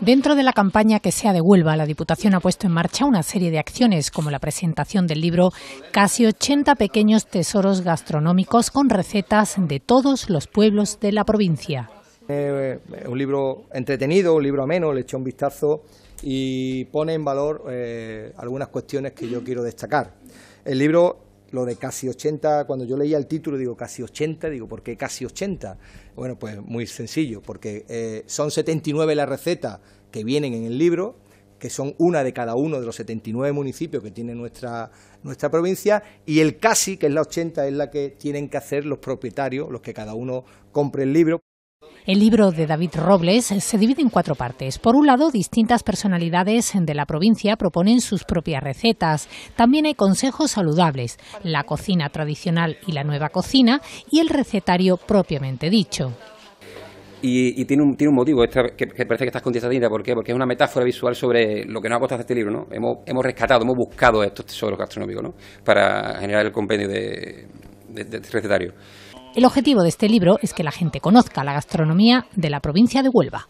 Dentro de la campaña que sea de Huelva, la Diputación ha puesto en marcha una serie de acciones, como la presentación del libro Casi 80 pequeños tesoros gastronómicos con recetas de todos los pueblos de la provincia. Eh, eh un libro entretenido, un libro ameno, le eché un vistazo y pone en valor eh, algunas cuestiones que yo quiero destacar. El libro lo de casi 80, cuando yo leía el título digo casi 80, digo, ¿por qué casi 80? Bueno, pues muy sencillo, porque eh, son 79 las recetas que vienen en el libro, que son una de cada uno de los 79 municipios que tiene nuestra, nuestra provincia, y el casi, que es la 80, es la que tienen que hacer los propietarios, los que cada uno compre el libro. El libro de David Robles eh, se divide en cuatro partes. Por un lado, distintas personalidades de la provincia proponen sus propias recetas. También hay consejos saludables, la cocina tradicional y la nueva cocina y el recetario propiamente dicho. Y, tiene, un, tiene un motivo, este, que, parece que estás con ¿por qué? Porque es una metáfora visual sobre lo que nos ha costado este libro, ¿no? Hemos, rescatado, hemos buscado estos tesoros gastronómicos, ¿no? Para generar el compendio de, el objetivo de este libro es que la gente conozca la gastronomía de la provincia de Huelva.